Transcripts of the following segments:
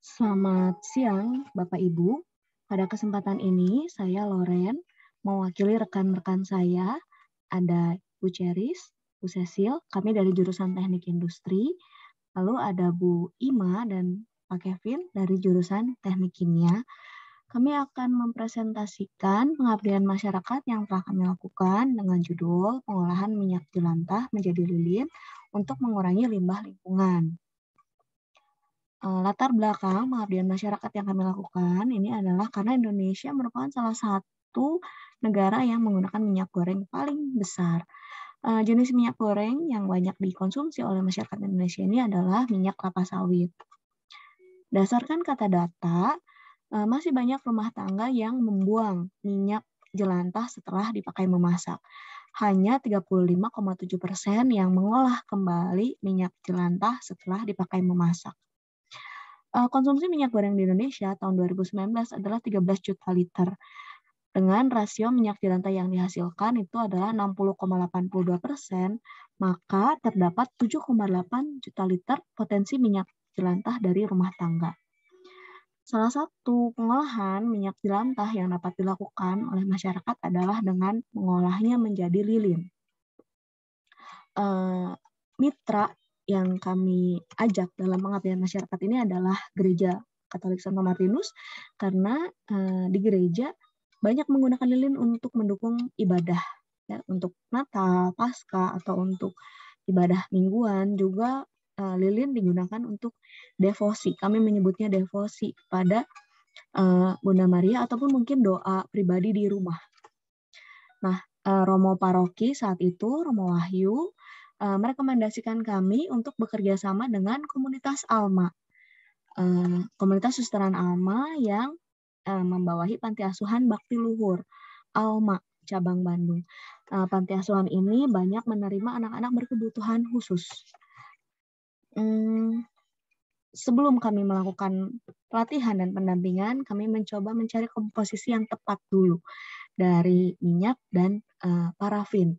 Selamat siang, Bapak Ibu. Pada kesempatan ini, saya Loren mewakili rekan-rekan saya, ada Bu Ceris, Bu Cecil, kami dari jurusan Teknik Industri, lalu ada Bu Ima dan Pak Kevin dari jurusan Teknik Kimia. Kami akan mempresentasikan pengabdian masyarakat yang telah kami lakukan dengan judul pengolahan minyak jelantah menjadi lilin untuk mengurangi limbah lingkungan. Eh, latar belakang pengabdian masyarakat yang kami lakukan ini adalah karena Indonesia merupakan salah satu negara yang menggunakan minyak goreng paling besar. Eh, jenis minyak goreng yang banyak dikonsumsi oleh masyarakat Indonesia ini adalah minyak kelapa sawit. Dasarkan kata data, eh, masih banyak rumah tangga yang membuang minyak jelantah setelah dipakai memasak. Hanya 35,7 persen yang mengolah kembali minyak jelantah setelah dipakai memasak. Eh, konsumsi minyak goreng di Indonesia tahun 2019 adalah 13 juta liter. Dengan rasio minyak jelantah yang dihasilkan itu adalah 60,82 persen, maka terdapat 7,8 juta liter potensi minyak jelantah dari rumah tangga. Salah satu pengolahan minyak jelantah yang dapat dilakukan oleh masyarakat adalah dengan mengolahnya menjadi lilin. Eh, mitra yang kami ajak dalam pengabdian masyarakat ini adalah gereja Katolik Santo Martinus karena uh, di gereja banyak menggunakan lilin untuk mendukung ibadah ya untuk Natal, pasca atau untuk ibadah mingguan juga uh, lilin digunakan untuk devosi. Kami menyebutnya devosi pada uh, eh, Bunda Maria ataupun mungkin doa pribadi di rumah. Nah, uh, Romo Paroki saat itu Romo Wahyu Eh, merekomendasikan kami untuk bekerja sama dengan komunitas Alma, eh, komunitas susteran Alma yang eh, membawahi panti asuhan Bakti Luhur Alma cabang Bandung. panti asuhan ini banyak menerima anak-anak berkebutuhan khusus. Hmm, sebelum kami melakukan pelatihan dan pendampingan, kami mencoba mencari komposisi yang tepat dulu dari minyak dan uh, parafin.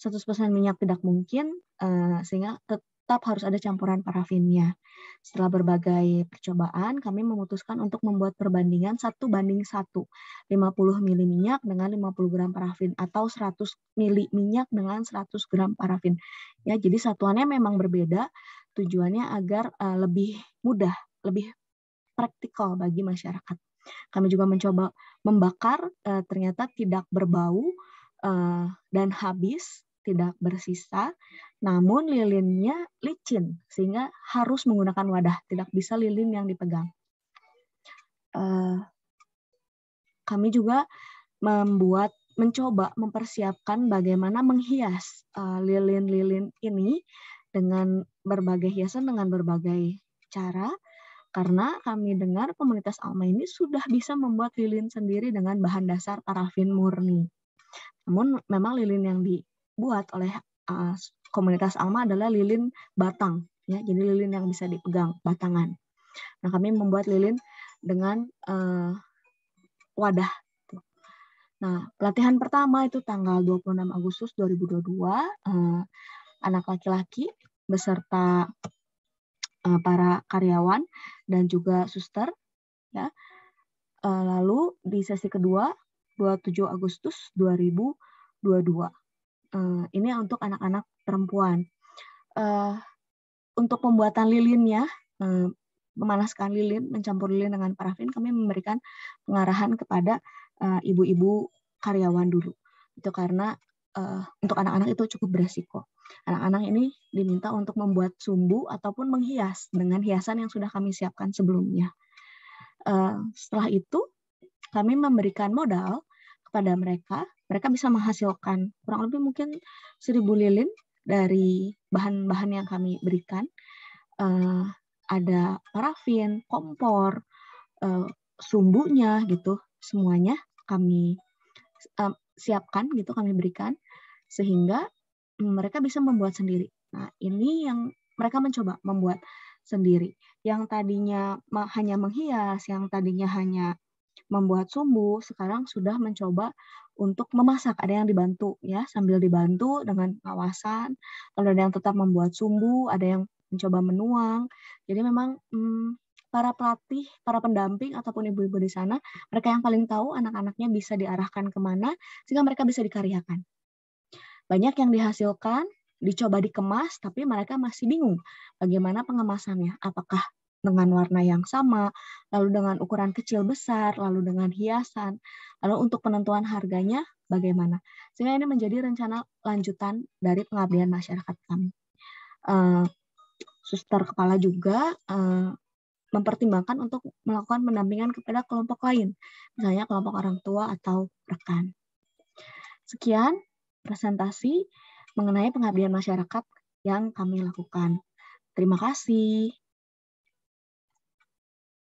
100% minyak tidak mungkin, eh, sehingga tetap harus ada campuran parafinnya. Setelah berbagai percobaan, kami memutuskan untuk membuat perbandingan satu banding 1, 50 ml minyak dengan 50 gram parafin, atau 100 ml minyak dengan 100 gram parafin. Ya, jadi satuannya memang berbeda, tujuannya agar eh, lebih mudah, lebih praktikal bagi masyarakat. Kami juga mencoba membakar, eh, ternyata tidak berbau, Eh, dan habis, tidak bersisa, namun lilinnya licin sehingga harus menggunakan wadah, tidak bisa lilin yang dipegang. Eh, kami juga membuat mencoba mempersiapkan bagaimana menghias eh, lilin-lilin uh, lilin -lilin ini dengan berbagai hiasan dengan berbagai cara karena kami dengar komunitas Alma ini sudah bisa membuat lilin sendiri dengan bahan dasar parafin murni. Namun memang lilin yang dibuat oleh uh, komunitas Alma adalah lilin batang, ya. Jadi lilin yang bisa dipegang batangan. Nah kami membuat lilin dengan uh, wadah. Nah pelatihan pertama itu tanggal 26 Agustus 2022. Uh, eh, anak laki-laki beserta uh, para karyawan dan juga suster, ya. Uh, lalu di sesi kedua 27 Agustus 2022. Uh, eh, ini untuk anak-anak perempuan. Uh, untuk pembuatan lilinnya, uh, memanaskan lilin, mencampur lilin dengan parafin, kami memberikan pengarahan kepada ibu-ibu uh, karyawan dulu. Itu karena uh, untuk anak-anak itu cukup beresiko. Anak-anak ini diminta untuk membuat sumbu ataupun menghias dengan hiasan yang sudah kami siapkan sebelumnya. Uh, setelah itu kami memberikan modal kepada mereka, mereka bisa menghasilkan kurang lebih mungkin seribu lilin dari bahan-bahan yang kami berikan. Uh, ada parafin, kompor, uh, sumbunya gitu, semuanya kami uh, siapkan gitu, kami berikan sehingga mereka bisa membuat sendiri. Nah, ini yang mereka mencoba membuat sendiri. Yang tadinya hanya menghias, yang tadinya hanya membuat sumbu sekarang sudah mencoba untuk memasak ada yang dibantu ya sambil dibantu dengan pengawasan lalu ada yang tetap membuat sumbu ada yang mencoba menuang jadi memang hmm, para pelatih, para pendamping ataupun ibu-ibu di sana, mereka yang paling tahu anak-anaknya bisa diarahkan kemana sehingga mereka bisa dikaryakan. Banyak yang dihasilkan, dicoba dikemas, tapi mereka masih bingung bagaimana pengemasannya. Apakah dengan warna yang sama, lalu dengan ukuran kecil besar, lalu dengan hiasan. Lalu untuk penentuan harganya bagaimana? Sehingga ini menjadi rencana lanjutan dari pengabdian masyarakat kami. Uh, suster kepala juga uh, mempertimbangkan untuk melakukan pendampingan kepada kelompok lain, misalnya kelompok orang tua atau rekan. Sekian presentasi mengenai pengabdian masyarakat yang kami lakukan. Terima kasih.